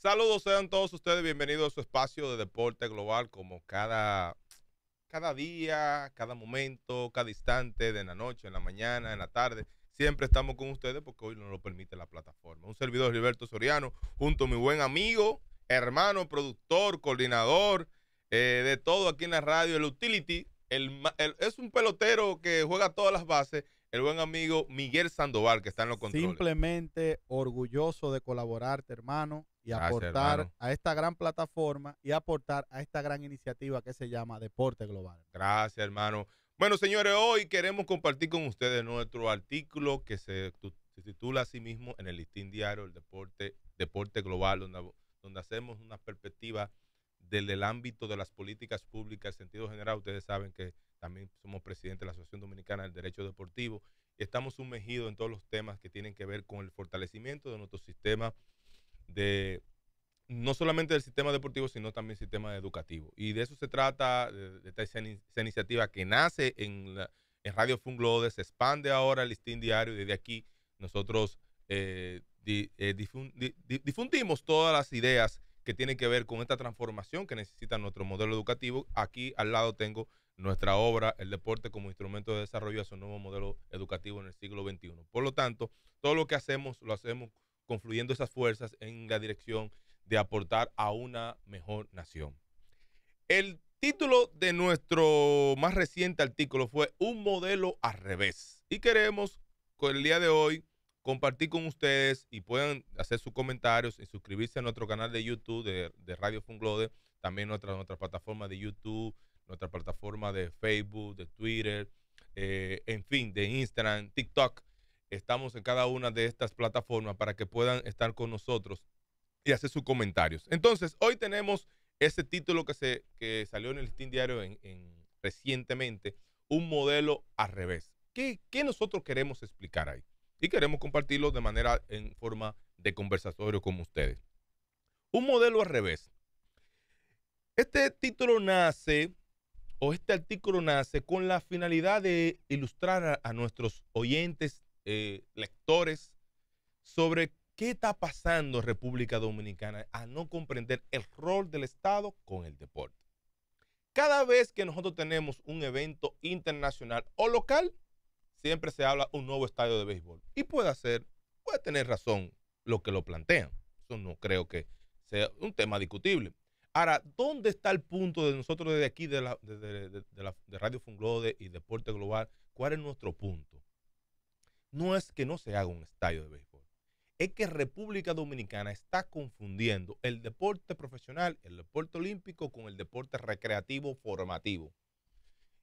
Saludos sean todos ustedes, bienvenidos a su espacio de deporte global como cada, cada día, cada momento, cada instante, de la noche, en la mañana, en la tarde. Siempre estamos con ustedes porque hoy nos lo permite la plataforma. Un servidor Gilberto Soriano, junto a mi buen amigo, hermano, productor, coordinador eh, de todo aquí en la radio, el Utility. El, es un pelotero que juega todas las bases el buen amigo Miguel Sandoval, que está en los controles. Simplemente orgulloso de colaborarte, hermano y aportar a esta gran plataforma y aportar a esta gran iniciativa que se llama Deporte Global. Gracias, hermano. Bueno, señores, hoy queremos compartir con ustedes nuestro artículo que se, titula así mismo en el listín diario El Deporte, Deporte Global, donde, donde hacemos una perspectiva del, ámbito de las políticas públicas, en sentido general. Ustedes saben que también somos presidente de la Asociación Dominicana del Derecho Deportivo y estamos sumergidos en todos los temas que tienen que ver con el fortalecimiento de nuestro sistema de no solamente del sistema deportivo, sino también del sistema educativo. Y de eso se trata, de, esta, iniciativa que nace en, la, en Radio Funglode, se expande ahora al listín diario y desde aquí nosotros eh, eh, difundimos todas las ideas que tienen que ver con esta transformación que necesita nuestro modelo educativo. Aquí al lado tengo nuestra obra, el deporte como instrumento de desarrollo de su nuevo modelo educativo en el siglo XXI. Por lo tanto, todo lo que hacemos lo hacemos confluyendo esas fuerzas en la dirección de aportar a una mejor nación. El título de nuestro más reciente artículo fue Un modelo al revés. Y queremos con el día de hoy compartir con ustedes y puedan hacer sus comentarios y suscribirse a nuestro canal de YouTube de, Radio Funglode, también nuestra, nuestra plataforma de YouTube, nuestra plataforma de Facebook, de Twitter, eh, en fin, de Instagram, TikTok. Estamos en cada una de estas plataformas para que puedan estar con nosotros y hacer sus comentarios. Entonces, hoy tenemos ese título que, se, salió en el Steam Diario en, recientemente, un modelo al revés. ¿Qué, nosotros queremos explicar ahí? Y queremos compartirlo de manera en forma de conversatorio con ustedes. Un modelo al revés. Este título nace, o este artículo nace, con la finalidad de ilustrar a nuestros oyentes eh, lectores, sobre qué está pasando en República Dominicana a no comprender el rol del Estado con el deporte. Cada vez que nosotros tenemos un evento internacional o local, siempre se habla un nuevo estadio de béisbol. Y puede ser, puede tener razón lo que lo plantean. Eso no creo que sea un tema discutible. Ahora, ¿dónde está el punto de nosotros desde aquí, de, de, Radio Funglode y Deporte Global? ¿Cuál es nuestro punto? no es que no se haga un estadio de béisbol, es que República Dominicana está confundiendo el deporte profesional, el deporte olímpico con el deporte recreativo formativo.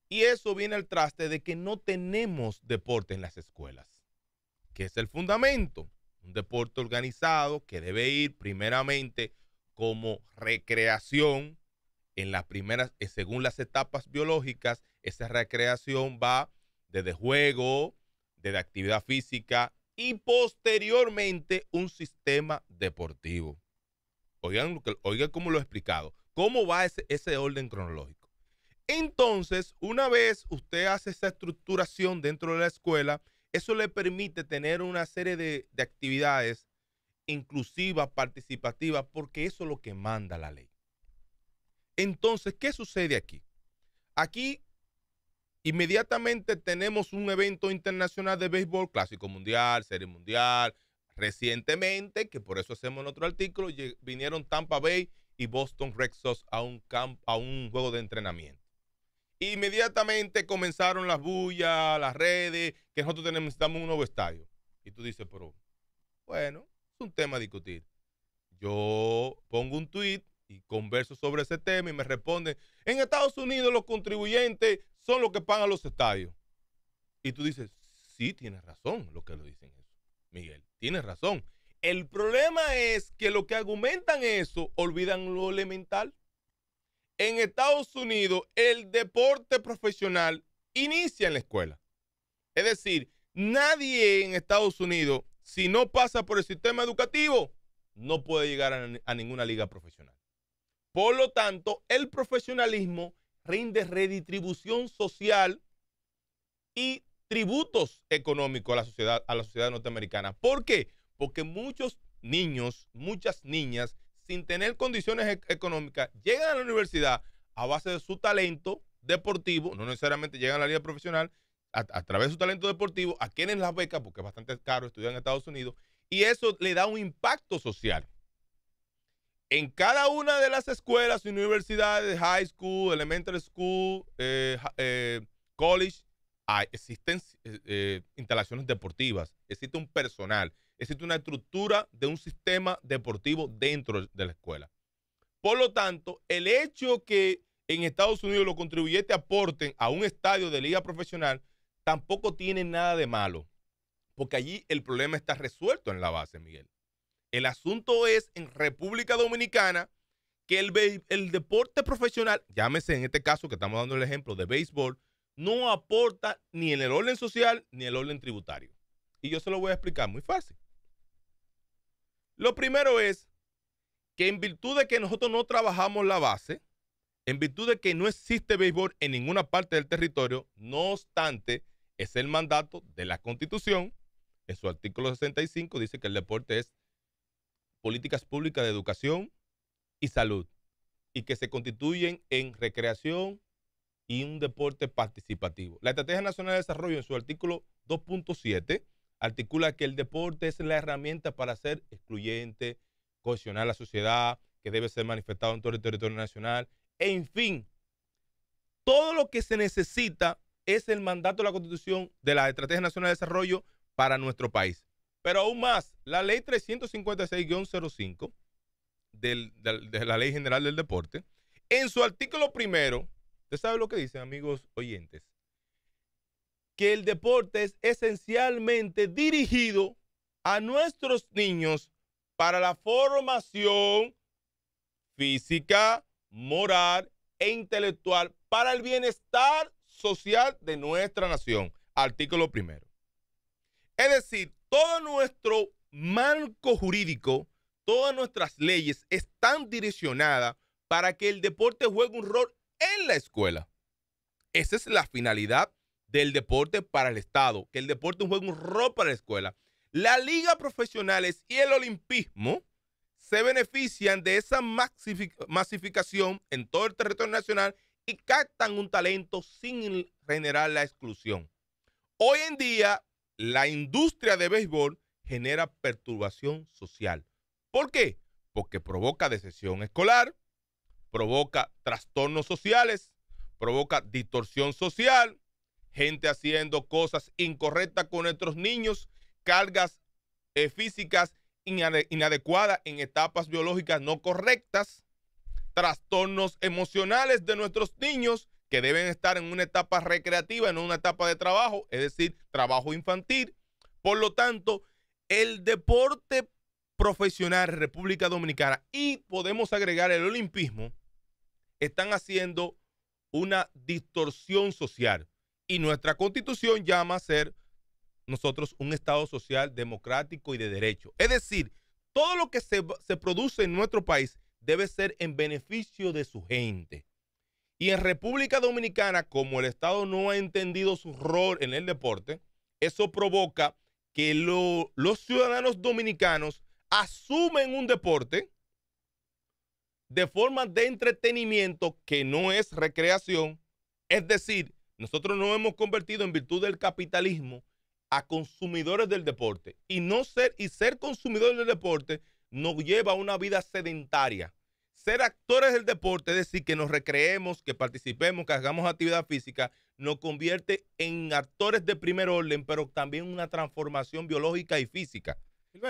Y eso viene al traste de que no tenemos deporte en las escuelas, que es el fundamento. Un deporte organizado que debe ir primeramente como recreación en las primeras, eh, según las etapas biológicas, esa recreación va desde juego, de actividad física y posteriormente un sistema deportivo. Oigan, oigan cómo lo he explicado. ¿Cómo va ese, orden cronológico? Entonces, una vez usted hace esa estructuración dentro de la escuela, eso le permite tener una serie de, de actividades inclusivas, participativas, porque eso es lo que manda la ley. Entonces, ¿qué sucede aquí? Aquí Inmediatamente tenemos un evento internacional de béisbol, Clásico Mundial, Serie Mundial. Recientemente, que por eso hacemos otro artículo, vinieron Tampa Bay y Boston Red Sox a un, camp, a un juego de entrenamiento. Inmediatamente comenzaron las bullas, las redes, que nosotros necesitamos un nuevo estadio. Y tú dices, pero bueno, es un tema a discutir. Yo pongo un tweet y converso sobre ese tema y me responde, en Estados Unidos los contribuyentes son los que pagan los estadios. Y tú dices, sí, tienes razón lo que lo dicen eso. Miguel, tienes razón. El problema es que los que argumentan eso olvidan lo elemental. En Estados Unidos el deporte profesional inicia en la escuela. Es decir, nadie en Estados Unidos, si no pasa por el sistema educativo, no puede llegar a ninguna liga profesional. Por lo tanto, el profesionalismo rinde redistribución social y tributos económicos a la sociedad, a la sociedad norteamericana. ¿Por qué? Porque muchos niños, muchas niñas, sin tener condiciones e-, económicas, llegan a la universidad a base de su talento deportivo, no necesariamente llegan a la vida profesional, a, través de su talento deportivo, a quienes las becas, porque es bastante caro estudiar en Estados Unidos, y eso le da un impacto social en cada una de las escuelas, universidades, high school, elementary school, eh, eh, college, existen eh, instalaciones deportivas, existe un personal, existe una estructura de un sistema deportivo dentro de la escuela. Por lo tanto, el hecho que en Estados Unidos los contribuyentes aporten a un estadio de liga profesional tampoco tiene nada de malo, porque allí el problema está resuelto en la base, Miguel. El asunto es en República Dominicana que el, el deporte profesional, llámese en este caso que estamos dando el ejemplo de béisbol, no aporta ni en el orden social ni en el orden tributario. Y yo se lo voy a explicar muy fácil. Lo primero es que en virtud de que nosotros no trabajamos la base, en virtud de que no existe béisbol en ninguna parte del territorio, no obstante, es el mandato de la Constitución, en su artículo 65 dice que el deporte es políticas públicas de educación y salud, y que se constituyen en recreación y un deporte participativo. La Estrategia Nacional de Desarrollo, en su artículo 2.7, articula que el deporte es la herramienta para ser excluyente, cohesionar la sociedad, que debe ser manifestado en todo el territorio nacional, en fin, todo lo que se necesita es el mandato de la Constitución de la Estrategia Nacional de Desarrollo para nuestro país. Pero aún más, la ley 356-05 de la Ley General del Deporte, en su artículo primero, usted sabe lo que dice, amigos oyentes, que el deporte es esencialmente dirigido a nuestros niños para la formación física, moral e intelectual para el bienestar social de nuestra nación. Artículo primero. Es decir, todo nuestro marco jurídico, todas nuestras leyes están direccionadas para que el deporte juegue un rol en la escuela. Esa es la finalidad del deporte para el Estado, que el deporte juegue un rol para la escuela. La Liga profesionales y el olimpismo se benefician de esa masificación en todo el territorio nacional y captan un talento sin generar la exclusión. Hoy en día la industria de béisbol genera perturbación social. ¿Por qué? Porque provoca decepción escolar, provoca trastornos sociales, provoca distorsión social, gente haciendo cosas incorrectas con nuestros niños, cargas eh, físicas inadecuadas en etapas biológicas no correctas, trastornos emocionales de nuestros niños que deben estar en una etapa recreativa, en una etapa de trabajo, es decir, trabajo infantil. Por lo tanto, el deporte profesional República Dominicana y podemos agregar el olimpismo, están haciendo una distorsión social. Y nuestra constitución llama a ser nosotros un Estado social, democrático y de derecho. Es decir, todo lo que se, se produce en nuestro país debe ser en beneficio de su gente. Y en República Dominicana, como el Estado no ha entendido su rol en el deporte, eso provoca que los ciudadanos dominicanos asumen un deporte de forma de entretenimiento que no es recreación. Es decir, nosotros nos hemos convertido en virtud del capitalismo a consumidores del deporte. Y no ser, y ser consumidor del deporte nos lleva a una vida sedentaria ser actores del deporte, es decir, que nos recreemos, que participemos, que hagamos actividad física, nos convierte en actores de primer orden, pero también una transformación biológica y física.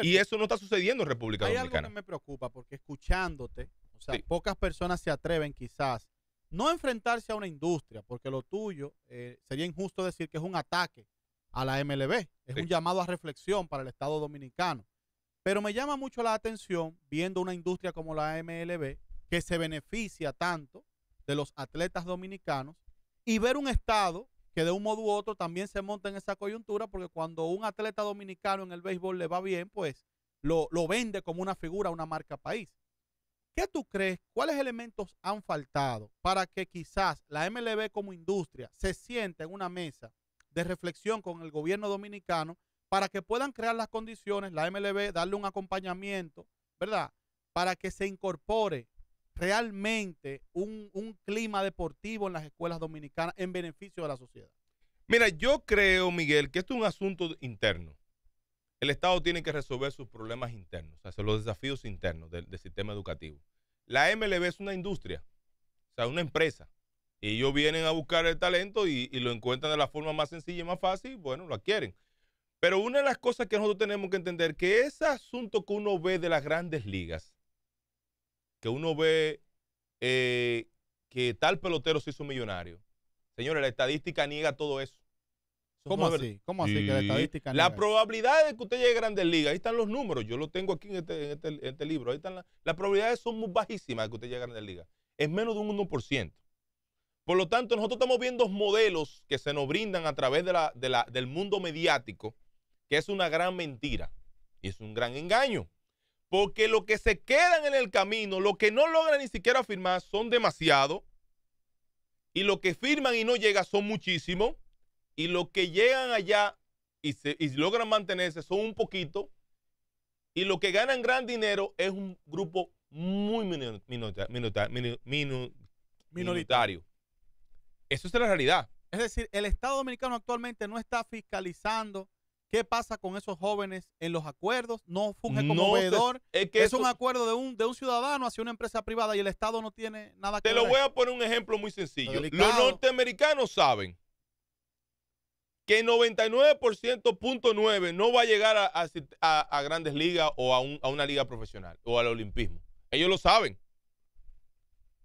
y eso no está sucediendo en República hay Algo que me preocupa porque escuchándote, o sea, pocas personas se atreven quizás no enfrentarse a una industria, porque lo tuyo eh, sería injusto decir que es un ataque a la MLB, es un llamado a reflexión para el Estado dominicano. Pero me llama mucho la atención, viendo una industria como la MLB, que se beneficia tanto de los atletas dominicanos y ver un Estado que de un modo u otro también se monta en esa coyuntura, porque cuando un atleta dominicano en el béisbol le va bien, pues lo, lo vende como una figura, una marca país. ¿Qué tú crees? ¿Cuáles elementos han faltado para que quizás la MLB como industria se siente en una mesa de reflexión con el gobierno dominicano para que puedan crear las condiciones, la MLB, darle un acompañamiento, ¿verdad? Para que se incorpore realmente un, clima deportivo en las escuelas dominicanas en beneficio de la sociedad? Mira, yo creo, Miguel, que esto es un asunto interno. El Estado tiene que resolver sus problemas internos, o sea, los desafíos internos del, sistema educativo. La MLB es una industria, o sea, una empresa. Y ellos vienen a buscar el talento y, lo encuentran de la forma más sencilla y más fácil, bueno, lo adquieren. Pero una de las cosas que nosotros tenemos que entender que ese asunto que uno ve de las grandes ligas que uno ve eh, que tal pelotero se hizo millonario. Señores, la estadística niega todo eso. ¿Cómo así? ¿Cómo así que la estadística niega? La probabilidad de que usted llegue a grandes ligas, ahí están los números, yo lo tengo aquí en este, este, este libro, ahí están las probabilidades son muy bajísimas de que usted llegue a grandes ligas. Es menos de un 1%. Por lo tanto, nosotros estamos viendo modelos que se nos brindan a través del mundo mediático, que es una gran mentira y es un gran engaño porque los que se quedan en el camino, los que no logran ni siquiera firmar, son demasiados. Y los que firman y no llegan son muchísimos. Y los que llegan allá y, se, logran mantenerse son un poquito. Y los que ganan gran dinero es un grupo muy minoritario. Eso es la realidad. Es decir, el Estado dominicano actualmente no está fiscalizando ¿Qué pasa con esos jóvenes en los acuerdos? No funge como no, Es, un acuerdo de un, ciudadano hacia una empresa privada y el Estado no tiene nada que ver. Te lo voy a poner un ejemplo muy sencillo. Los norteamericanos saben que 99.9 no va a llegar a, grandes ligas o a, a una liga profesional o al olimpismo. Ellos lo saben.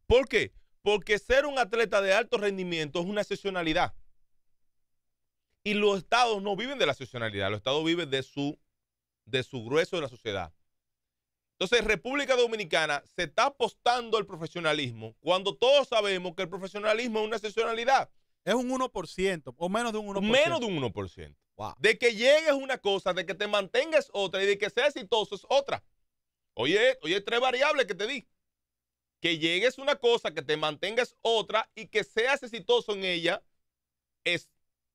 ¿Por qué? Porque ser un atleta de alto rendimiento es una excepcionalidad. Y los estados no viven de la excepcionalidad los estados viven de su, de su grueso de la sociedad. Entonces, República Dominicana se está apostando al profesionalismo cuando todos sabemos que el profesionalismo es una excepcionalidad Es un 1% o menos de un 1%. Menos de un 1%. De que llegues una cosa, de que te mantengas otra y de que seas exitoso es otra. Oye, oye, tres variables que te di. Que llegues una cosa, que te mantengas otra y que seas exitoso en ella es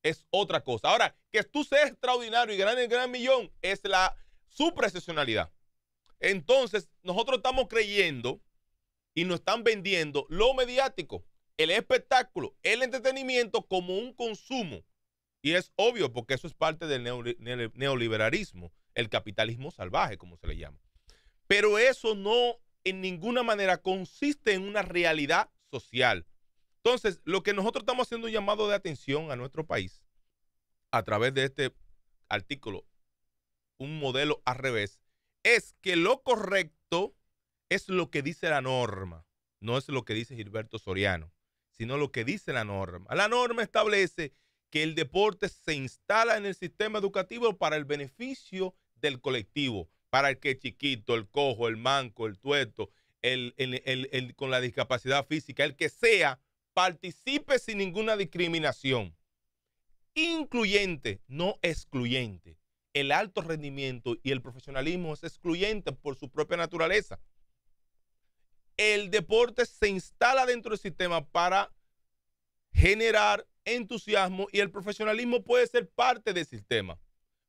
es otra cosa. Ahora, que tú seas extraordinario y ganes el gran millón es la, su Entonces, nosotros estamos creyendo y nos están vendiendo lo mediático, el espectáculo, el entretenimiento como un consumo. Y es obvio porque eso es parte del neoliberalismo, el capitalismo salvaje, como se le llama. Pero eso no en ninguna manera consiste en una realidad social. Entonces, lo que nosotros estamos haciendo un llamado de atención a nuestro país a través de este artículo, un modelo al revés, es que lo correcto es lo que dice la norma, no es lo que dice Gilberto Soriano, sino lo que dice la norma. La norma establece que el deporte se instala en el sistema educativo para el beneficio del colectivo, para el que chiquito, el cojo, el manco, el tuerto, el, con la discapacidad física, el que sea, participe sin ninguna discriminación, incluyente, no excluyente. El alto rendimiento y el profesionalismo es excluyente por su propia naturaleza. El deporte se instala dentro del sistema para generar entusiasmo y el profesionalismo puede ser parte del sistema.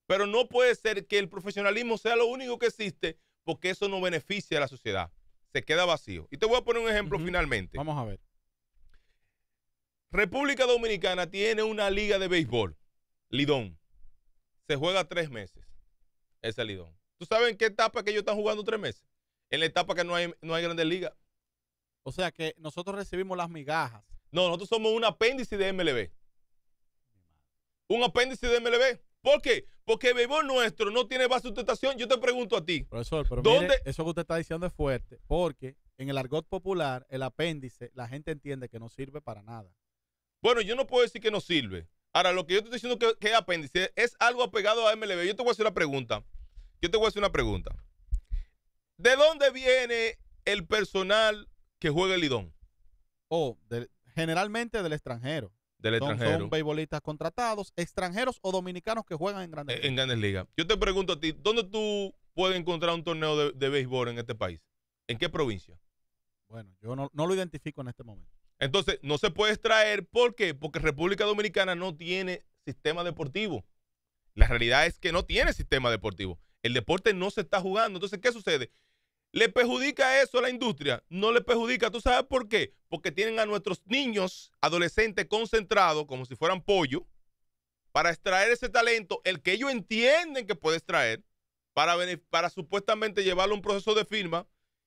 Pero no puede ser que el profesionalismo sea lo único que existe porque eso no beneficia a la sociedad. Se queda vacío. Y te voy a poner un ejemplo finalmente. Vamos a ver. República Dominicana tiene una liga de béisbol, Lidón. Se juega tres meses ese Lidón. ¿Tú sabes en qué etapa que ellos están jugando tres meses? En la etapa que no hay, no hay grandes ligas. O sea que nosotros recibimos las migajas. No, nosotros somos un apéndice de MLB. Un apéndice de MLB. ¿Por qué? Porque el béisbol nuestro no tiene base de sustentación. Yo te pregunto a ti. Profesor, pero ¿dónde... eso que usted está diciendo es fuerte, porque en el argot popular, el apéndice, la gente entiende que no sirve para nada. Bueno, yo no puedo decir que no sirve. Ahora, lo que yo te estoy diciendo que, que es apéndice es algo apegado a MLB. Yo te voy a hacer una pregunta. Yo te voy a hacer una pregunta. ¿De dónde viene el personal que juega el Lidón? Oh, generalmente del extranjero. Del extranjero. Son, contratados, extranjeros o dominicanos que juegan en grandes, eh, Ligas. en grandes ligas. Yo te pregunto a ti, ¿dónde tú puedes encontrar un torneo de, beisbol béisbol en este país? ¿En qué provincia? Bueno, yo no lo identifico en este momento. Entonces, no se puede extraer. ¿Por qué? Porque República Dominicana no tiene sistema deportivo. La realidad es que no tiene sistema deportivo. El deporte no se está jugando. Entonces, ¿qué sucede? ¿Le perjudica eso a la industria? No le perjudica. ¿Tú sabes por qué? Porque tienen a nuestros niños, adolescentes concentrados como si fueran pollo, para extraer ese talento, el que ellos entienden que puede extraer, para, para supuestamente llevarlo a un proceso de firma.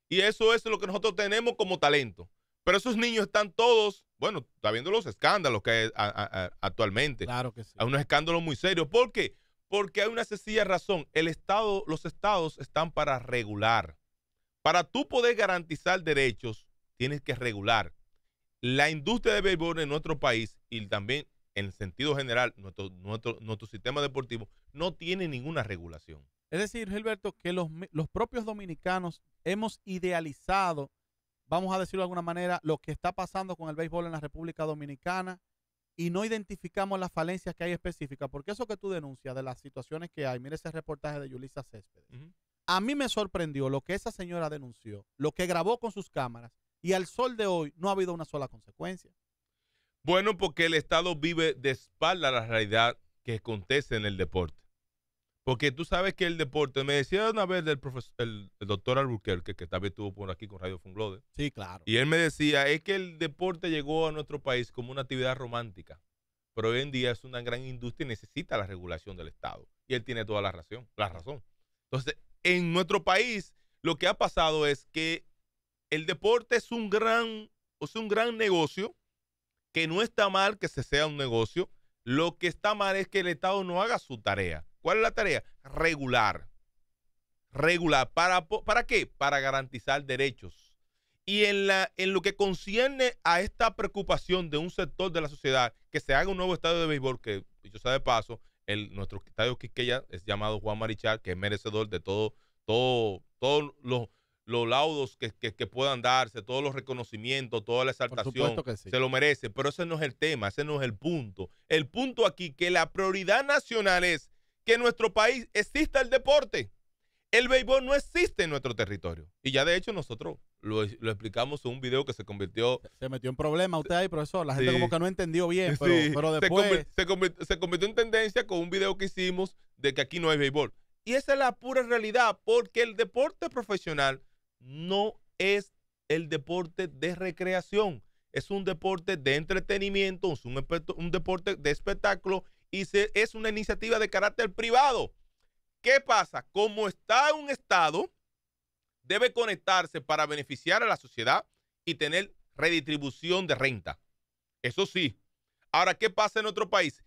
Y eso es lo que nosotros tenemos como talento. Pero esos niños están todos, bueno, está viendo los escándalos que hay actualmente. Claro que sí. Hay unos escándalos muy serios. ¿Por qué? Porque hay una sencilla razón. El Estado, los estados están para regular. Para tú poder garantizar derechos, tienes que regular. La industria de béisbol en nuestro país y también en sentido general, nuestro, nuestro, nuestro sistema deportivo no tiene ninguna regulación. Es decir, Gilberto, que los, los propios dominicanos hemos idealizado vamos a decirlo de alguna manera, lo que está pasando con el béisbol en la República Dominicana y no identificamos las falencias que hay específicas, porque eso que tú denuncias de las situaciones que hay, mire ese reportaje de Yulisa Céspedes. A mí me sorprendió lo que esa señora denunció, lo que grabó con sus cámaras, y al sol de hoy no ha habido una sola consecuencia. Bueno, porque el Estado vive de espalda a la realidad que acontece en el deporte. Porque tú sabes que el deporte, me decía una vez del profesor, el, doctor Albuquerque, que también estuvo por aquí con Radio Funglode. Sí, claro. Y él me decía, es que el deporte llegó a nuestro país como una actividad romántica, pero hoy en día es una gran industria y necesita la regulación del Estado. Y él tiene toda la razón. La razón. Entonces, en nuestro país, lo que ha pasado es que el deporte es un gran, es un gran negocio, que no está mal que se sea un negocio, lo que está mal es que el Estado no haga su tarea. ¿Cuál es la tarea? Regular. Regular. ¿Para, para qué? Para garantizar derechos. Y en, la, en lo que concierne a esta preocupación de un sector de la sociedad, que se haga un nuevo estadio de béisbol, que yo sé de paso, el, nuestro estadio Quiqueya es llamado Juan Marichal, que es merecedor de todo, todo, todos los, los laudos que, puedan darse, todos los reconocimientos, toda la exaltación, se lo merece, pero ese no es el tema, ese no es el punto. El punto aquí, que la prioridad nacional es que en nuestro país exista el deporte. El béisbol no existe en nuestro territorio. Y ya de hecho nosotros lo, explicamos en un video que se convirtió... Se metió en problema usted ahí, profesor. La gente como que no entendió bien, pero, después... Se, convirtió en tendencia con un video que hicimos de que aquí no hay béisbol. Y esa es la pura realidad, porque el deporte profesional no es el deporte de recreación. Es un deporte de entretenimiento, es un deporte de espectáculo y es una iniciativa de carácter privado. ¿Qué pasa? Como está un Estado, debe conectarse para beneficiar a la sociedad y tener redistribución de renta. Eso sí. Ahora, ¿qué pasa en otro país?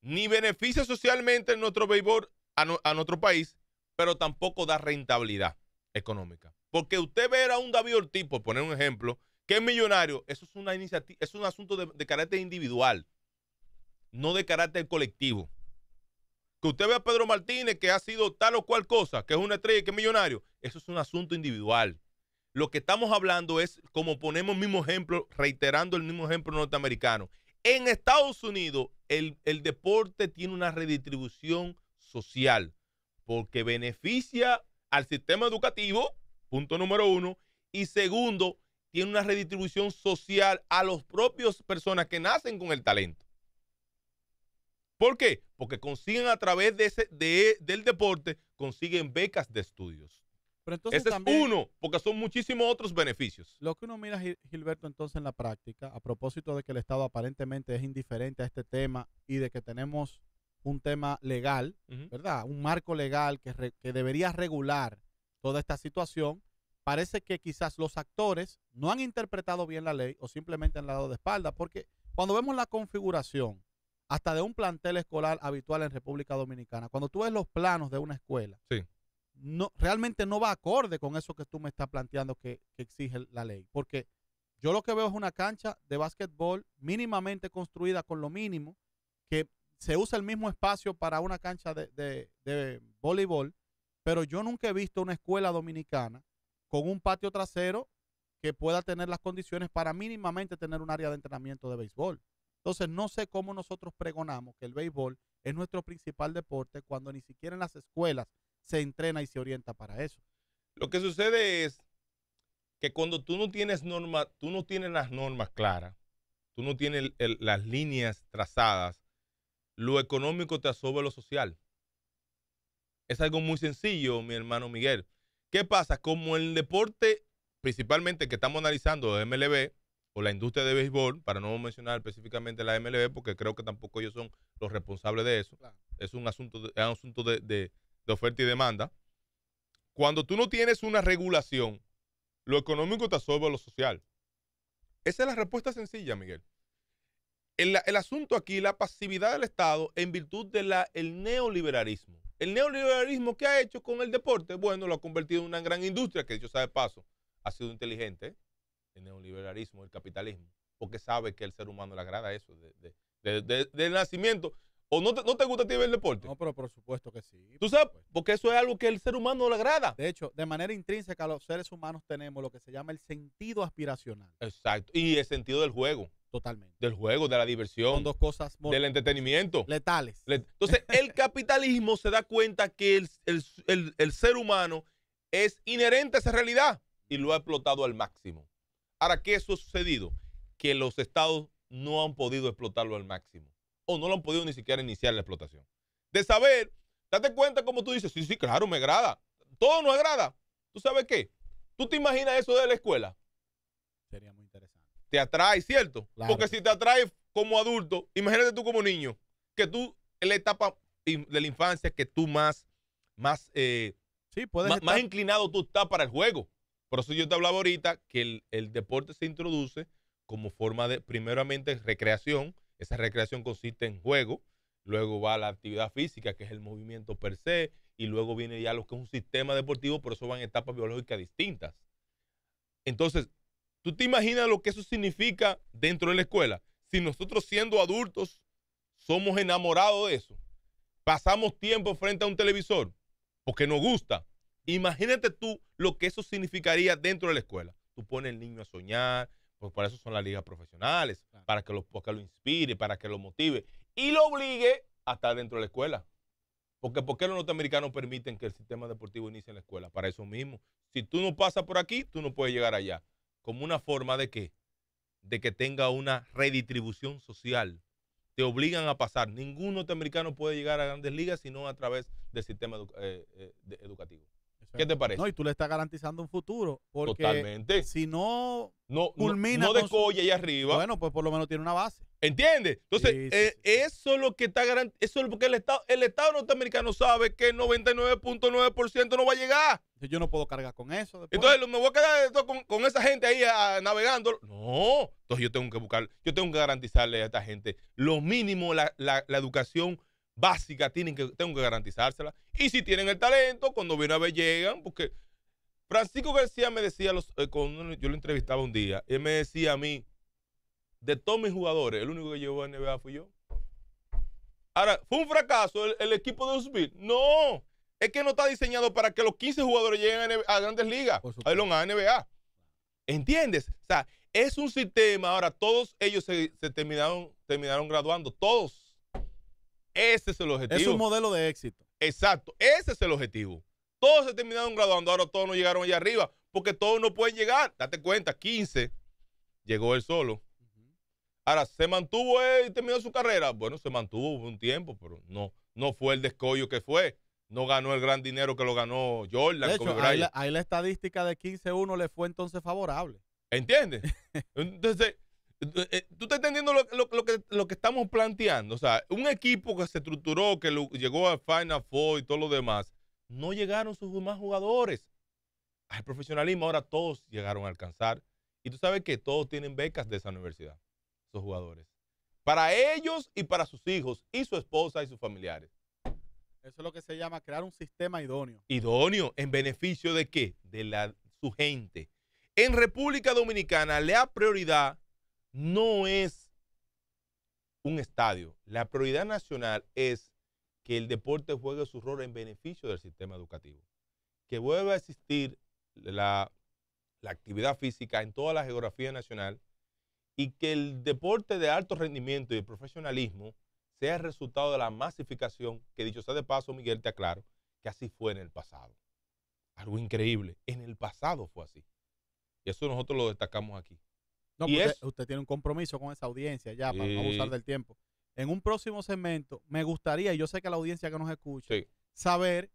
Ni beneficia socialmente en nuestro béisbol a, nuestro país, pero tampoco da rentabilidad económica. Porque usted ve a un David Ortiz, por poner un ejemplo, que es millonario, eso es, una iniciativa, es un asunto de, de carácter individual no de carácter colectivo. Que usted vea a Pedro Martínez que ha sido tal o cual cosa, que es una estrella que es millonario, eso es un asunto individual. Lo que estamos hablando es, como ponemos el mismo ejemplo, reiterando el mismo ejemplo norteamericano. En Estados Unidos, el, el deporte tiene una redistribución social porque beneficia al sistema educativo, punto número uno, y segundo, tiene una redistribución social a los propios personas que nacen con el talento. ¿Por qué? Porque consiguen a través de ese, del deporte, consiguen becas de estudios. Pero entonces ese es uno, porque son muchísimos otros beneficios. Lo que uno mira, Gilberto, entonces en la práctica, a propósito de que el Estado aparentemente es indiferente a este tema y de que tenemos un tema legal, ¿verdad? Un marco legal que, que debería regular toda esta situación, parece que quizás los actores no han interpretado bien la ley o simplemente han dado de espalda, porque cuando vemos la configuración hasta de un plantel escolar habitual en República Dominicana. Cuando tú ves los planos de una escuela, no, realmente no va acorde con eso que tú me estás planteando que, exige la ley. Porque yo lo que veo es una cancha de básquetbol mínimamente construida con lo mínimo, que se usa el mismo espacio para una cancha de voleibol, pero yo nunca he visto una escuela dominicana con un patio trasero que pueda tener las condiciones para mínimamente tener un área de entrenamiento de béisbol. Entonces, no sé cómo nosotros pregonamos que el béisbol es nuestro principal deporte cuando ni siquiera en las escuelas se entrena y se orienta para eso. Lo que sucede es que cuando tú no tienes norma, tú no tienes las normas claras, tú no tienes las líneas trazadas, lo económico te asobe lo social. Es algo muy sencillo, mi hermano Miguel. ¿Qué pasa? Como el deporte, principalmente que estamos analizando de MLB, o la industria de béisbol, para no mencionar específicamente la MLB, porque creo que tampoco ellos son los responsables de eso. Es un asunto, de, es un asunto de, oferta y demanda. Cuando tú no tienes una regulación, lo económico te absorbe lo social. Esa es la respuesta sencilla, Miguel. El, el asunto aquí, la pasividad del Estado en virtud del el neoliberalismo. El neoliberalismo ¿qué ha hecho con el deporte, bueno, lo ha convertido en una gran industria, que dicho sabe de paso, ha sido inteligente. ¿eh? el neoliberalismo, el capitalismo, porque sabe que el ser humano le agrada eso de, de, del nacimiento. ¿O no te, no te gusta a ti ver el deporte? No, pero por supuesto que sí. ¿Tú sabes? porque eso es algo que el ser humano le agrada. De hecho, de manera intrínseca, los seres humanos tenemos lo que se llama el sentido aspiracional. Exacto. Y el sentido del juego. Totalmente. Del juego, de la diversión. Son dos cosas. Del entretenimiento. Letales. Entonces, el capitalismo se da cuenta que el, ser humano es inherente a esa realidad y lo ha explotado al máximo. Ahora, ¿qué eso ha sucedido? Que los estados no han podido explotarlo al máximo o no lo han podido ni siquiera iniciar la explotación. De saber, date cuenta como tú dices, sí, sí, claro, me agrada. Todo no agrada. ¿Tú sabes qué? ¿Tú te imaginas eso de la escuela? Sería muy interesante. Te atrae, ¿cierto? Porque si te atrae como adulto, imagínate tú como niño, que tú en la etapa de la infancia que tú más, más, eh, más inclinado tú estás para el juego. Por eso yo te hablaba ahorita que el, deporte se introduce como forma de, primeramente, recreación. Esa recreación consiste en juego, luego va la actividad física, que es el movimiento per se, y luego viene ya lo que es un sistema deportivo, por eso van etapas biológicas distintas. Entonces, ¿tú te imaginas lo que eso significa dentro de la escuela? Si nosotros siendo adultos somos enamorados de eso, pasamos tiempo frente a un televisor, porque nos gusta, Imagínate tú lo que eso significaría dentro de la escuela. Tú pones al niño a soñar, pues para eso son las ligas profesionales, para que lo, lo inspire, para que lo motive y lo obligue a estar dentro de la escuela. Porque ¿por qué los norteamericanos permiten que el sistema deportivo inicie en la escuela? Para eso mismo. Si tú no pasas por aquí, tú no puedes llegar allá. Como una forma de qué? De que tenga una redistribución social. Te obligan a pasar. Ningún norteamericano puede llegar a grandes ligas sino a través del sistema eh, eh, educativo. ¿Qué te parece? No, y tú le estás garantizando un futuro. Porque Si no, no culmina. No, descolla arriba. Bueno, pues por lo menos tiene una base. ¿Entiendes? Entonces, eh, eso es lo que está Eso es porque el Estado, el Estado norteamericano sabe que el 99.9% no va a llegar. Yo no puedo cargar con eso. Entonces, me voy a quedar con, esa gente ahí navegando. No. Entonces, yo tengo que buscar, yo tengo que garantizarle a esta gente lo mínimo, la, la, la educación básica tienen que, tengo que garantizársela. Y si tienen el talento, cuando viene a ver, llegan, porque Francisco García me decía, los, eh, cuando yo lo entrevistaba un día, él me decía a mí, de todos mis jugadores, el único que llegó a NBA fui yo. Ahora, ¿fue un fracaso el, equipo de subir? No, es que no está diseñado para que los 15 jugadores lleguen a, grandes ligas, a NBA. ¿Entiendes? O sea, es un sistema, ahora todos ellos se, se terminaron, terminaron graduando, todos ese es el objetivo. Es un modelo de éxito. Exacto, ese es el objetivo. Todos se terminaron graduando, ahora todos no llegaron allá arriba, porque todos no pueden llegar. Date cuenta, 15 llegó él solo. Ahora, ¿se mantuvo él y terminó su carrera? Bueno, se mantuvo un tiempo, pero no, no fue el descollo que fue. No ganó el gran dinero que lo ganó Jordan. De hecho, ahí la, ahí la, estadística de 15-1 le fue entonces favorable. ¿Entiendes? Entonces, eh, eh, ¿Tú estás entendiendo lo, que, lo que estamos planteando? O sea, un equipo que se estructuró, que llegó al Final Four y todo lo demás, no llegaron sus más jugadores al profesionalismo. Ahora todos llegaron a alcanzar. Y tú sabes que todos tienen becas de esa universidad, esos jugadores. Para ellos y para sus hijos y su esposa y sus familiares. Eso es lo que se llama crear un sistema idóneo. Idóneo, en beneficio de qué? De la, su gente. En República Dominicana le da prioridad no es un estadio. La prioridad nacional es que el deporte juegue su rol en beneficio del sistema educativo. Que vuelva a existir la, actividad física en toda la geografía nacional y que el deporte de alto rendimiento y el profesionalismo sea el resultado de la masificación, que dicho sea de paso, Miguel, te aclaro, que así fue en el pasado. Algo increíble, en el pasado fue así. Y eso nosotros lo destacamos aquí y usted, tiene un compromiso con esa audiencia ya, para no abusar del tiempo. En un próximo segmento, me gustaría, y yo sé que la audiencia que nos escucha, saber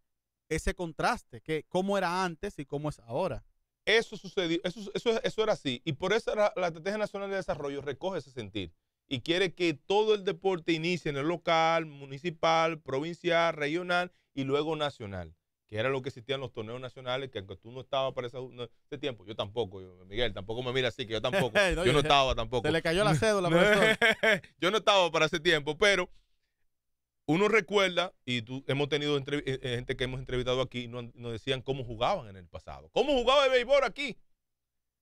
ese contraste, que cómo era antes y cómo es ahora. Eso sucedió, eso, eso, eso era así. Y por eso la, Estrategia Nacional de Desarrollo recoge ese sentir y quiere que todo el deporte inicie en el local, municipal, provincial, regional y luego nacional que era lo que existían los torneos nacionales, que aunque tú no estabas para ese, tiempo, yo tampoco, Miguel, tampoco me mira así, que yo tampoco, yo no estaba tampoco. Se le cayó la cédula, yo no estaba para ese tiempo, pero uno recuerda, y tú, hemos tenido eh, eh, gente que hemos entrevistado aquí, nos, decían cómo jugaban en el pasado. ¿Cómo jugaba el béisbol aquí?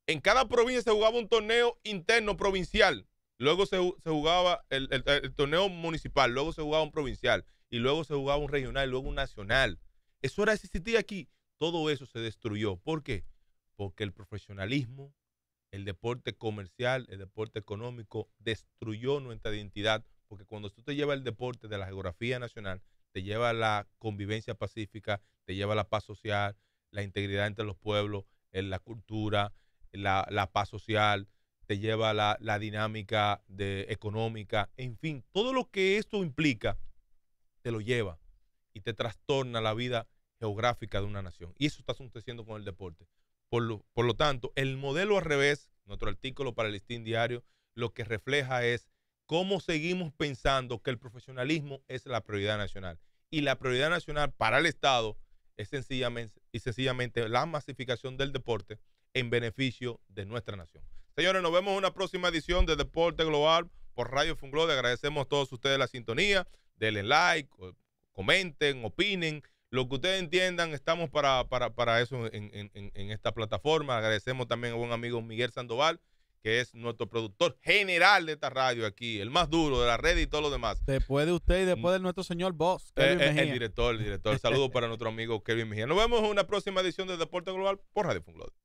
En cada provincia se jugaba un torneo interno provincial, luego se, jugaba el, el torneo municipal, luego se jugaba un provincial, y luego se jugaba un regional, y luego un nacional eso era existir aquí. Todo eso se destruyó. ¿Por qué? Porque el profesionalismo, el deporte comercial, el deporte económico destruyó nuestra identidad. Porque cuando tú te llevas el deporte de la geografía nacional, te lleva la convivencia pacífica, te lleva la paz social, la integridad entre los pueblos, la cultura, la, paz social, te lleva la, la dinámica de, económica, en fin, todo lo que esto implica, te lo lleva y te trastorna la vida geográfica de una nación. Y eso está sucediendo con el deporte. Por lo, por lo tanto, el modelo al revés, nuestro artículo para el listín diario, lo que refleja es cómo seguimos pensando que el profesionalismo es la prioridad nacional. Y la prioridad nacional para el Estado es sencillamente, y sencillamente la masificación del deporte en beneficio de nuestra nación. Señores, nos vemos en una próxima edición de Deporte Global por Radio Funglode, agradecemos a todos ustedes la sintonía. Denle like, comenten, opinen lo que ustedes entiendan, estamos para, eso en, esta plataforma. Agradecemos también a buen amigo Miguel Sandoval, que es nuestro productor general de esta radio aquí, el más duro de la red y todo lo demás. Después de usted y mm. después de nuestro señor boss, Es eh, eh, El director, el director. Saludos para nuestro amigo Kevin Mejía. Nos vemos en una próxima edición de Deporte Global por Radio Funglode.